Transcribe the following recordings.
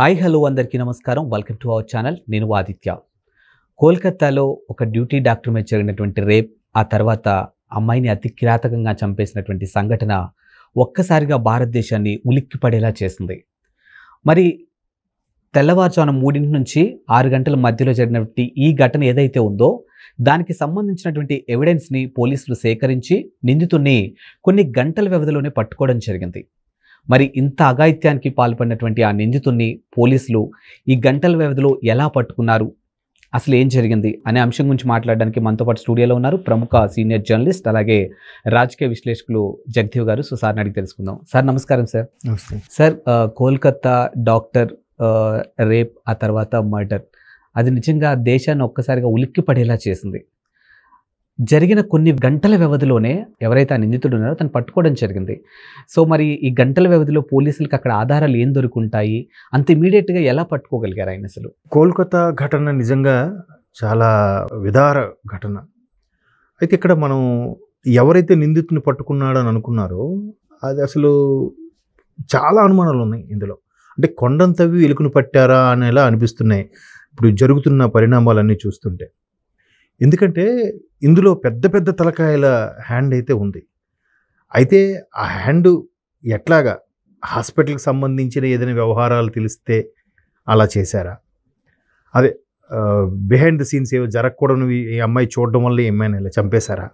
hi hello అందరికీ నమస్కారం welcome to our channel నేను ఆదిత్య కోల్కతాలో ఒక డ్యూటీ డాక్టర్ మీద జరిగినటువంటి రేప్ ఆ తర్వాత అమ్మాయిని అతి కిరాతకంగా చంపేసినటువంటి సంఘటన ఒక్కసారిగా భారతదేశాన్ని ఉలిక్కి పడేలా చేసింది మరి తెల్లవారుజామున మూడింటి నుంచి ఆరు గంటల మధ్యలో జరిగినటువంటి ఈ ఘటన ఏదైతే ఉందో దానికి సంబంధించినటువంటి ఎవిడెన్స్ని పోలీసులు సేకరించి నిందితుడిని కొన్ని గంటల వ్యవధిలోనే పట్టుకోవడం జరిగింది మరి ఇంత అఘాయిత్యానికి పాల్పడినటువంటి ఆ నిందితుణ్ణి పోలీసులు ఈ గంటల వ్యవధిలో ఎలా పట్టుకున్నారు అసలు ఏం జరిగింది అనే అంశం గురించి మాట్లాడడానికి మనతో పాటు స్టూడియోలో ఉన్నారు ప్రముఖ సీనియర్ జర్నలిస్ట్ అలాగే రాజకీయ విశ్లేషకులు జగదీవ్ గారు సో సార్ని అడిగి తెలుసుకుందాం సార్ నమస్కారం sir sir Kolkata doctor rape ఆ తర్వాత మర్డర్ అది నిజంగా దేశాన్ని ఒక్కసారిగా ఉలిక్కి పడేలా చేసింది జరిగిన కొన్ని గంటల వ్యవధిలోనే ఎవరైతే ఆ నిందితుడు ఉన్నారో తను పట్టుకోవడం జరిగింది సో మరి ఈ గంటల వ్యవధిలో పోలీసులకు అక్కడ ఆధారాలు ఏం దొరుకుంటాయి అంత ఇమీడియట్గా ఎలా పట్టుకోగలిగారు ఆయన అసలు కోల్కతా ఘటన నిజంగా చాలా విదార ఘటన అయితే ఇక్కడ మనం ఎవరైతే నిందితుని పట్టుకున్నాడని అనుకున్నారో అది అసలు చాలా అనుమానాలు ఉన్నాయి ఇందులో అంటే కొండంతవి వెలుకును పట్టారా అనేలా అనిపిస్తున్నాయి ఇప్పుడు జరుగుతున్న పరిణామాలన్నీ చూస్తుంటే ఎందుకంటే ఇందులో పెద్ద పెద్ద తలకాయల హ్యాండ్ అయితే ఉంది అయితే ఆ హ్యాండ్ ఎట్లాగా హాస్పిటల్కి సంబంధించిన ఏదైనా వ్యవహారాలు తెలిస్తే అలా చేశారా అదే బిహైండ్ ద సీన్స్ ఏవో జరగకూడదు ఈ అమ్మాయి చూడడం వల్ల ఏమైనా ఇలా చంపేశారా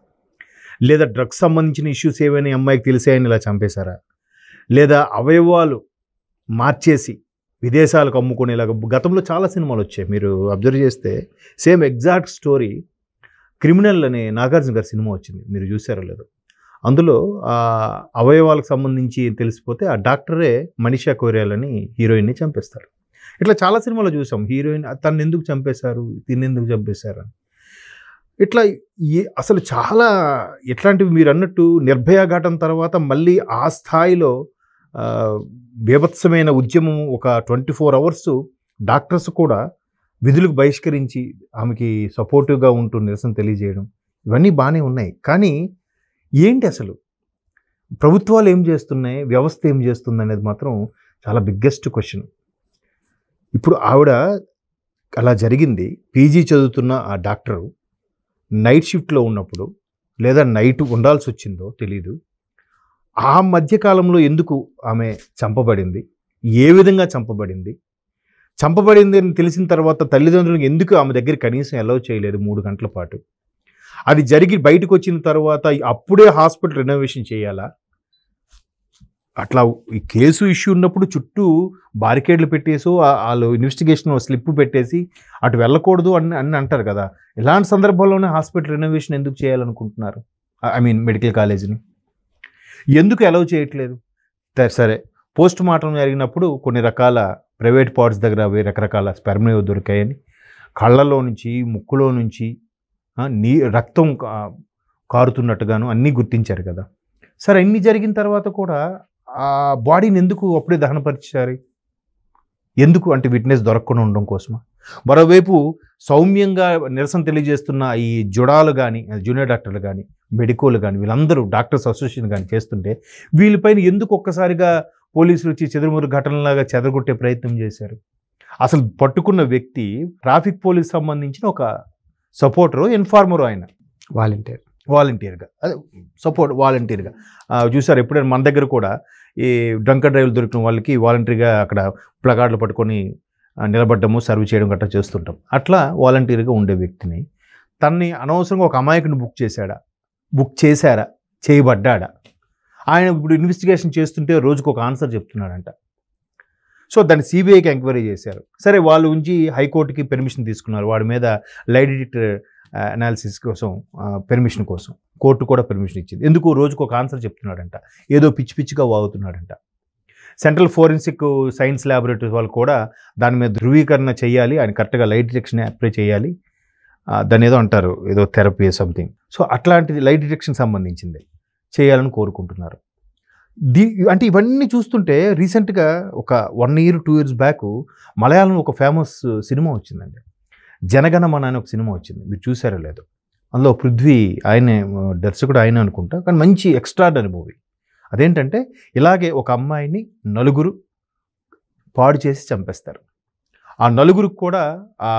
లేదా డ్రగ్స్ సంబంధించిన ఇష్యూస్ ఏవైనా అమ్మాయికి తెలిసాయని ఇలా చంపేశారా లేదా అవయవాలు మార్చేసి విదేశాలకు అమ్ముకునేలాగా గతంలో చాలా సినిమాలు వచ్చాయి మీరు అబ్జర్వ్ చేస్తే సేమ్ ఎగ్జాక్ట్ స్టోరీ క్రిమినల్ అనే నాగార్జున గారి సినిమా వచ్చింది మీరు చూసారో లేదో అందులో అవయవాలకు సంబంధించి తెలిసిపోతే ఆ డాక్టరే మనీషా కోరియాలని హీరోయిన్ని చంపేస్తారు ఇట్లా చాలా సినిమాలు చూసాం హీరోయిన్ తను ఎందుకు చంపేశారు తిని ఎందుకు చంపేశారు అని ఇట్లా అసలు చాలా ఎట్లాంటివి మీరు అన్నట్టు నిర్భయ తర్వాత మళ్ళీ ఆ స్థాయిలో బీభత్సమైన ఉద్యమం ఒక ట్వంటీ ఫోర్ అవర్స్ డాక్టర్స్ కూడా విధులకు బహిష్కరించి ఆమెకి సపోర్టివ్గా ఉంటూ నిరసన తెలియజేయడం ఇవన్నీ బాగానే ఉన్నాయి కానీ ఏంటి అసలు ప్రభుత్వాలు ఏం చేస్తున్నాయి వ్యవస్థ ఏం చేస్తుంది అనేది మాత్రం చాలా బిగ్గెస్ట్ క్వశ్చన్ ఇప్పుడు ఆవిడ అలా జరిగింది పీజీ చదువుతున్న ఆ డాక్టరు నైట్ షిఫ్ట్లో ఉన్నప్పుడు లేదా నైట్ ఉండాల్సి వచ్చిందో తెలీదు ఆ మధ్యకాలంలో ఎందుకు ఆమె చంపబడింది ఏ విధంగా చంపబడింది చంపబడింది అని తెలిసిన తర్వాత తల్లిదండ్రులకు ఎందుకు ఆమె దగ్గర కనీసం ఎలా చేయలేదు మూడు గంటల పాటు అది జరిగి బయటకు వచ్చిన తర్వాత అప్పుడే హాస్పిటల్ రెనోవేషన్ చేయాలా అట్లా ఈ కేసు ఇష్యూ ఉన్నప్పుడు చుట్టూ బారికేడ్లు పెట్టేసి వాళ్ళు ఇన్వెస్టిగేషన్ స్లిప్ పెట్టేసి అటు వెళ్ళకూడదు అని అని అంటారు కదా ఇలాంటి సందర్భంలోనే హాస్పిటల్ రెనోవేషన్ ఎందుకు చేయాలనుకుంటున్నారు ఐ మీన్ మెడికల్ కాలేజీని ఎందుకు అలౌ చేయట్లేదు సరే పోస్ట్ మార్టం జరిగినప్పుడు కొన్ని రకాల ప్రైవేట్ పార్ట్స్ దగ్గర అవి రకరకాల స్పెర్మేవ్ దొరికాయని కళ్ళలో నుంచి ముక్కులో నుంచి నీ రక్తం కారుతున్నట్టుగాను అన్నీ గుర్తించారు కదా సరే అన్ని జరిగిన తర్వాత కూడా ఆ బాడీని ఎందుకు అప్పుడే దహనపరిచారు ఎందుకు అంటే విట్నెస్ దొరకకుండా ఉండడం కోసమా మరోవైపు సౌమ్యంగా నిరసన తెలియజేస్తున్న ఈ జుడాలు కానీ జూనియర్ డాక్టర్లు కానీ మెడికోలు కానీ వీళ్ళందరూ డాక్టర్స్ అసోసియేషన్ కానీ చేస్తుంటే వీళ్ళపైన ఎందుకు ఒక్కసారిగా పోలీసులు వచ్చి చెదురుమురు ఘటనలాగా చెదరగొట్టే ప్రయత్నం చేశారు అసలు పట్టుకున్న వ్యక్తి ట్రాఫిక్ పోలీస్ సంబంధించిన ఒక సపోర్టరు ఇన్ఫార్మరు ఆయన వాలంటీర్ వాలంటీర్గా అదే సపోర్ట్ వాలంటీర్గా చూసారు ఎప్పుడైనా మన దగ్గర కూడా ఈ డ్రంకర్ డ్రైవ్లు దొరికిన వాళ్ళకి వాలంటీర్గా అక్కడ ప్లగాడ్లు పట్టుకొని నిలబడ్డము సర్వ్ చేయడం గట్రా చేస్తుంటాం అట్లా వాలంటీర్గా ఉండే వ్యక్తిని తన్ని అనవసరంగా ఒక అమాయకుని బుక్ చేశాడా బుక్ చేశారా చేయబడ్డాడా ఆయన ఇప్పుడు ఇన్వెస్టిగేషన్ చేస్తుంటే రోజుకు ఒక ఆన్సర్ చెప్తున్నాడంట సో దాన్ని సిబిఐకి ఎంక్వైరీ చేశారు సరే వాళ్ళు ఉంచి హైకోర్టుకి పెర్మిషన్ తీసుకున్నారు వాడి మీద లైట్ డిటెక్టర్ అనాలిసిస్ కోసం పెర్మిషన్ కోసం కోర్టు కూడా పెర్మిషన్ ఇచ్చింది ఎందుకు రోజుకు ఒక ఆన్సర్ చెప్తున్నాడంట ఏదో పిచ్చి పిచ్చిగా వాగుతున్నాడంట సెంట్రల్ ఫోరెన్సిక్ సైన్స్ ల్యాబొరేటరీ వాళ్ళు కూడా దాని మీద ధృవీకరణ చేయాలి ఆయన కరెక్ట్గా లైట్ డిటెక్షన్ అప్లై చేయాలి దాని ఏదో అంటారు ఏదో థెరపీ సంథింగ్ సో అట్లాంటిది లైట్ డిటెక్షన్ సంబంధించింది చేయాలని కోరుకుంటున్నారు దీ అంటే ఇవన్నీ చూస్తుంటే రీసెంట్గా ఒక one year two years back Malayalam ఒక ఫేమస్ సినిమా వచ్చిందండి జనగణమన అనే ఒక సినిమా వచ్చింది మీరు చూసారో లేదో అందులో పృథ్వీ ఆయనే దర్శకుడు ఆయన అనుకుంటా కానీ మంచి ఎక్స్ట్రాడనరీ మూవీ అదేంటంటే ఇలాగే ఒక అమ్మాయిని నలుగురు పాడు చేసి చంపేస్తారు ఆ నలుగురికి కూడా ఆ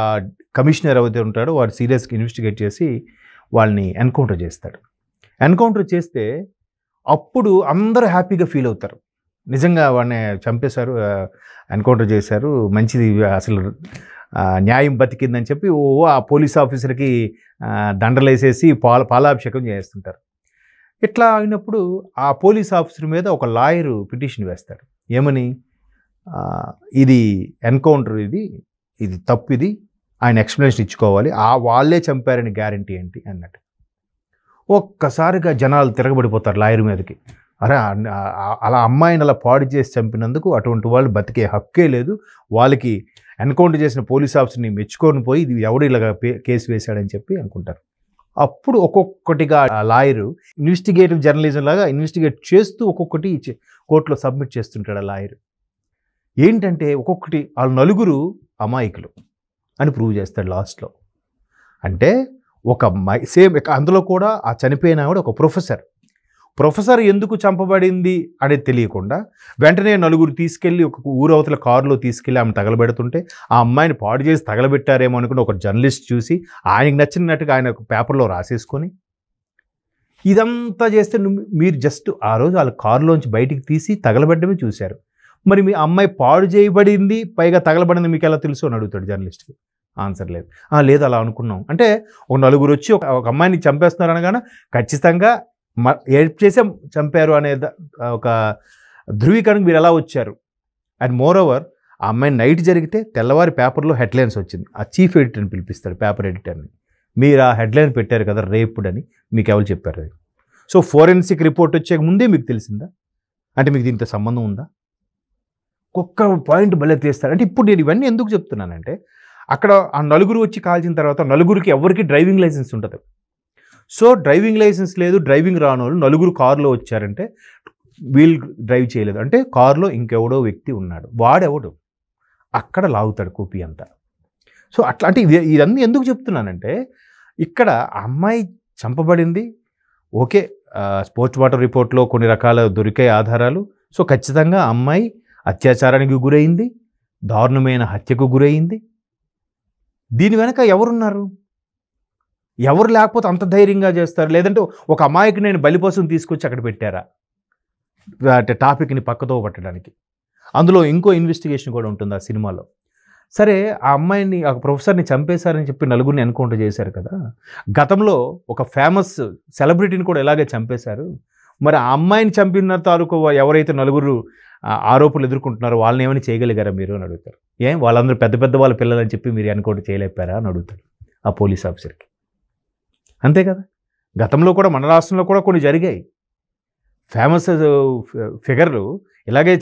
కమిషనర్ ఎవరైతే ఉంటాడో వాడు సీరియస్గా ఇన్వెస్టిగేట్ చేసి వాళ్ళని ఎన్కౌంటర్ చేస్తాడు ఎన్కౌంటర్ చేస్తే అప్పుడు అందరూ హ్యాపీగా ఫీల్ అవుతారు నిజంగా వాడిని చంపేశారు ఎన్కౌంటర్ చేశారు మంచిది అసలు న్యాయం బతికిందని చెప్పి ఓ ఆ పోలీస్ ఆఫీసర్కి దండలేసేసి పాల పాలాభిషేకం చేస్తుంటారు ఇట్లా అయినప్పుడు ఆ పోలీస్ ఆఫీసర్ మీద ఒక లాయరు పిటిషన్ వేస్తాడు ఏమని ఇది ఎన్కౌంటర్ ఇది ఇది తప్పు ఇది ఆయన ఎక్స్ప్లెనేషన్ ఇచ్చుకోవాలి ఆ వాళ్ళే చంపారని గ్యారంటీ ఏంటి అన్నట్టు ఒక్కసారిగా జనాలు తిరగబడిపోతారు లాయర్ మీదకి అరే అలా అమ్మాయిని అలా పాడు చేసి చంపినందుకు అటువంటి వాళ్ళు బతికే హక్కే లేదు వాళ్ళకి ఎన్కౌంటర్ చేసిన పోలీస్ ఆఫీసర్ని మెచ్చుకొని పోయి ఇది ఎవడు ఇలాగ కేసు వేశాడని చెప్పి అనుకుంటారు అప్పుడు ఒక్కొక్కటిగా లాయరు ఇన్వెస్టిగేటివ్ జర్నలిజం లాగా ఇన్వెస్టిగేట్ చేస్తూ ఒక్కొక్కటి కోర్టులో సబ్మిట్ చేస్తుంటాడు ఆ లాయరు ఏంటంటే ఒక్కొక్కటి వాళ్ళు నలుగురు అమాయకులు అని ప్రూవ్ చేస్తాడు లాస్ట్లో అంటే ఒక సేమ్ అందులో కూడా ఆ చనిపోయిన ఆవిడ ఒక ప్రొఫెసర్ ప్రొఫెసర్ ఎందుకు చంపబడింది అనేది తెలియకుండా వెంటనే నలుగురు తీసుకెళ్ళి ఒక ఊరవతల కారులో తీసుకెళ్ళి ఆమె తగలబెడుతుంటే ఆ అమ్మాయిని పాడు చేసి తగలబెట్టారేమో అనుకుని ఒక జర్నలిస్ట్ చూసి ఆయనకు నచ్చినట్టుగా ఆయన పేపర్లో రాసేసుకొని ఇదంతా చేస్తే మీరు జస్ట్ ఆ రోజు వాళ్ళ కారులోంచి బయటికి తీసి తగలబెట్టడమే చూశారు మరి మీ అమ్మాయి పాడు చేయబడింది పైగా తగలబడింది మీకు ఎలా తెలుసు అని అడుగుతాడు జర్నలిస్ట్కి ఆన్సర్ లేదు లేదు అలా అనుకున్నాం అంటే ఒక నలుగురు వచ్చి ఒక అమ్మాయిని చంపేస్తున్నారు అనగానే ఖచ్చితంగా మ ఏడ్ చేసే చంపారు అనే ఒక ధృవీకరణకు మీరు ఎలా వచ్చారు అండ్ మోర్ ఓవర్ ఆ అమ్మాయి నైట్ జరిగితే తెల్లవారి పేపర్లో హెడ్లైన్స్ వచ్చింది ఆ చీఫ్ ఎడిటర్ని పిలిపిస్తారు పేపర్ ఎడిటర్ని మీరు ఆ హెడ్లైన్ పెట్టారు కదా రేపుడ్ అని మీకు ఎవరు చెప్పారు అది సో ఫోరెన్సిక్ రిపోర్ట్ వచ్చే ముందే మీకు తెలిసిందా అంటే మీకు దీంతో సంబంధం ఉందా ఒక్క పాయింట్ భలే తీస్తారు అంటే ఇప్పుడు నేను ఇవన్నీ ఎందుకు చెప్తున్నానంటే అక్కడ ఆ నలుగురు వచ్చి కాల్చిన తర్వాత నలుగురికి ఎవరికి డ్రైవింగ్ లైసెన్స్ ఉండదు సో డ్రైవింగ్ లైసెన్స్ లేదు డ్రైవింగ్ రాని నలుగురు కారులో వచ్చారంటే వీల్ డ్రైవ్ చేయలేదు అంటే కారులో ఇంకెవడో వ్యక్తి ఉన్నాడు వాడెవడు అక్కడ లాగుతాడు కూపీ అంతా సో అట్లా అంటే ఇదన్నీ ఎందుకు చెప్తున్నానంటే ఇక్కడ అమ్మాయి చంపబడింది ఓకే స్పోర్ట్స్ వాటర్ రిపోర్ట్లో కొన్ని రకాల దొరికే ఆధారాలు సో ఖచ్చితంగా అమ్మాయి అత్యాచారానికి గురైంది దారుణమైన హత్యకు గురైంది దీని వెనక ఎవరున్నారు ఎవరు లేకపోతే అంత ధైర్యంగా చేస్తారు లేదంటే ఒక అమ్మాయికి నేను బలిపోసం తీసుకొచ్చి అక్కడ పెట్టారా అంటే టాపిక్ని పక్కతో పట్టడానికి అందులో ఇంకో ఇన్వెస్టిగేషన్ కూడా ఉంటుంది ఆ సినిమాలో సరే ఆ అమ్మాయిని ఆ ప్రొఫెసర్ని చంపేశారని చెప్పి నలుగురిని ఎన్కౌంటర్ చేశారు కదా గతంలో ఒక ఫేమస్ సెలబ్రిటీని కూడా ఇలాగే చంపేశారు మరి ఆ అమ్మాయిని చంపిన తాలూకు ఎవరైతే నలుగురు ఆరోపణలు ఎదుర్కొంటున్నారో వాళ్ళని ఏమైనా చేయగలిగారా మీరు అని అడుగుతారు ఏం వాళ్ళందరూ పెద్ద పెద్ద వాళ్ళ పిల్లలని చెప్పి మీరు అనుకోండి చేయలేపారా అని అడుగుతాడు ఆ పోలీస్ ఆఫీసర్కి అంతే కదా గతంలో కూడా మన రాష్ట్రంలో కూడా కొన్ని జరిగాయి ఫేమస్ ఫిగర్లు ఇలాగే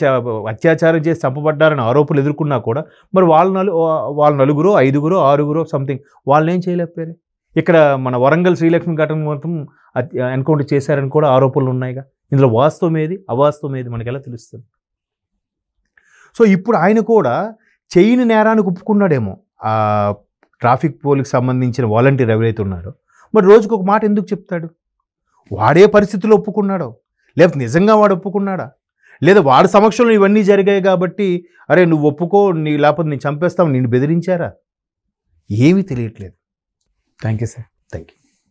అత్యాచారం చేసి చంపబడ్డారని ఆరోపణలు ఎదుర్కొన్నా కూడా మరి వాళ్ళు నలు వాళ్ళ నలుగురు ఐదుగురు ఆరుగురు సంథింగ్ వాళ్ళని ఏం చేయలేకపోయారు ఇక్కడ మన వరంగల్ శ్రీలక్ష్మి ఘటన మొత్తం ఎన్కౌంటర్ చేశారని కూడా ఆరోపణలు ఉన్నాయిగా ఇందులో వాస్తవం ఏది అవాస్తవం ఏది మనకి ఎలా తెలుస్తుంది సో ఇప్పుడు ఆయన కూడా చేయని నేరానికి ఒప్పుకున్నాడేమో ఆ ట్రాఫిక్ పోలీస్కి సంబంధించిన వాలంటీర్ ఎవరైతే ఉన్నారో మరి రోజుకు ఒక మాట ఎందుకు చెప్తాడు వాడే పరిస్థితులు ఒప్పుకున్నాడో లేకపోతే నిజంగా వాడు ఒప్పుకున్నాడా లేదా వాడి సమక్షంలో ఇవన్నీ జరిగాయి కాబట్టి అరే నువ్వు ఒప్పుకో నీ లేకపోతే నేను చంపేస్తావు నిన్ను బెదిరించారా ఏమీ తెలియట్లేదు thank you sir thank you